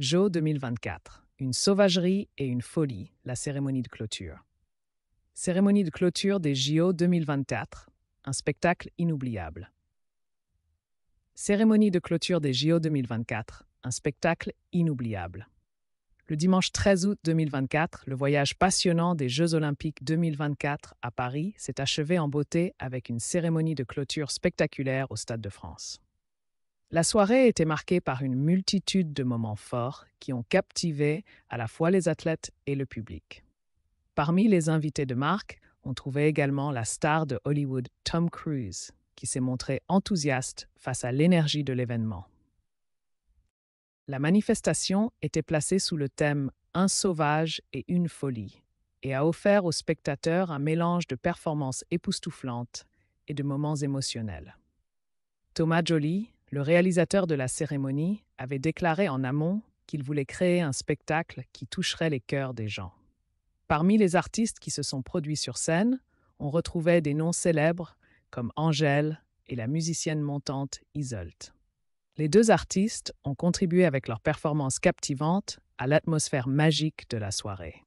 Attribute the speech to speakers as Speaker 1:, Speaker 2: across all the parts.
Speaker 1: JO 2024, une sauvagerie et une folie, la cérémonie de clôture. Cérémonie de clôture des JO 2024, un spectacle inoubliable. Cérémonie de clôture des JO 2024, un spectacle inoubliable. Le dimanche 13 août 2024, le voyage passionnant des Jeux olympiques 2024 à Paris s'est achevé en beauté avec une cérémonie de clôture spectaculaire au Stade de France. La soirée était marquée par une multitude de moments forts qui ont captivé à la fois les athlètes et le public. Parmi les invités de marque, on trouvait également la star de Hollywood Tom Cruise, qui s'est montré enthousiaste face à l'énergie de l'événement. La manifestation était placée sous le thème Un sauvage et une folie et a offert aux spectateurs un mélange de performances époustouflantes et de moments émotionnels. Thomas Joly, le réalisateur de la cérémonie avait déclaré en amont qu'il voulait créer un spectacle qui toucherait les cœurs des gens. Parmi les artistes qui se sont produits sur scène, on retrouvait des noms célèbres comme Angèle et la musicienne montante Isolt. Les deux artistes ont contribué avec leurs performances captivantes à l'atmosphère magique de la soirée.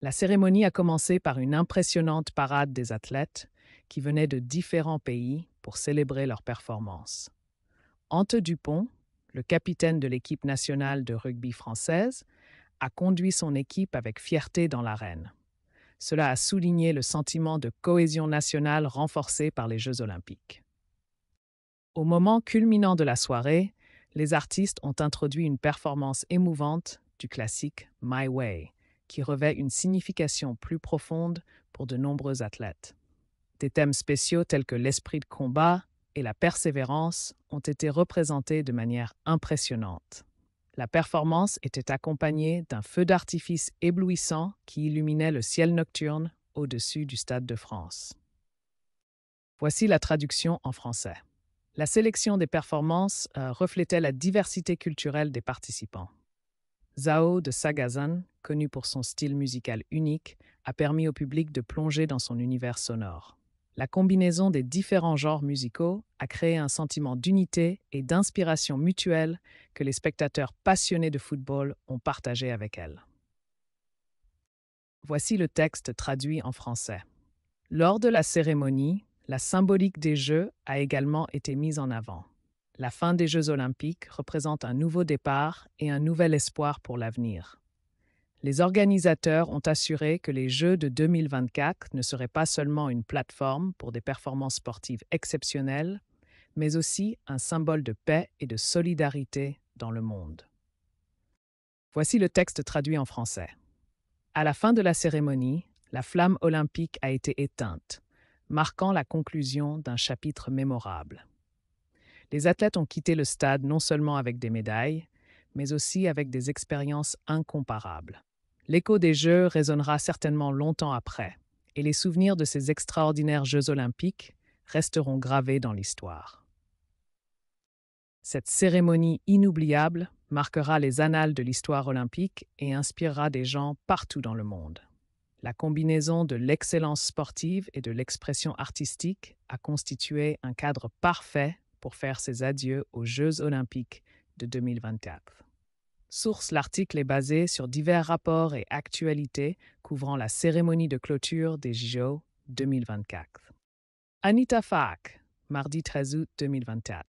Speaker 1: La cérémonie a commencé par une impressionnante parade des athlètes qui venaient de différents pays pour célébrer leurs performances. Ante Dupont, le capitaine de l'équipe nationale de rugby française, a conduit son équipe avec fierté dans l'arène. Cela a souligné le sentiment de cohésion nationale renforcé par les Jeux olympiques. Au moment culminant de la soirée, les artistes ont introduit une performance émouvante du classique My Way, qui revêt une signification plus profonde pour de nombreux athlètes. Des thèmes spéciaux tels que l'esprit de combat et la persévérance ont été représentés de manière impressionnante. La performance était accompagnée d'un feu d'artifice éblouissant qui illuminait le ciel nocturne au-dessus du Stade de France. Voici la traduction en français. La sélection des performances euh, reflétait la diversité culturelle des participants. Zao de Sagazan, connu pour son style musical unique, a permis au public de plonger dans son univers sonore. La combinaison des différents genres musicaux a créé un sentiment d'unité et d'inspiration mutuelle que les spectateurs passionnés de football ont partagé avec elle. Voici le texte traduit en français. Lors de la cérémonie, la symbolique des Jeux a également été mise en avant. La fin des Jeux olympiques représente un nouveau départ et un nouvel espoir pour l'avenir les organisateurs ont assuré que les Jeux de 2024 ne seraient pas seulement une plateforme pour des performances sportives exceptionnelles, mais aussi un symbole de paix et de solidarité dans le monde. Voici le texte traduit en français. À la fin de la cérémonie, la flamme olympique a été éteinte, marquant la conclusion d'un chapitre mémorable. Les athlètes ont quitté le stade non seulement avec des médailles, mais aussi avec des expériences incomparables l'écho des Jeux résonnera certainement longtemps après, et les souvenirs de ces extraordinaires Jeux olympiques resteront gravés dans l'histoire. Cette cérémonie inoubliable marquera les annales de l'histoire olympique et inspirera des gens partout dans le monde. La combinaison de l'excellence sportive et de l'expression artistique a constitué un cadre parfait pour faire ses adieux aux Jeux olympiques de 2024. Source L'article est basé sur divers rapports et actualités couvrant la cérémonie de clôture des JO 2024. Anita Fak, mardi 13 août 2024.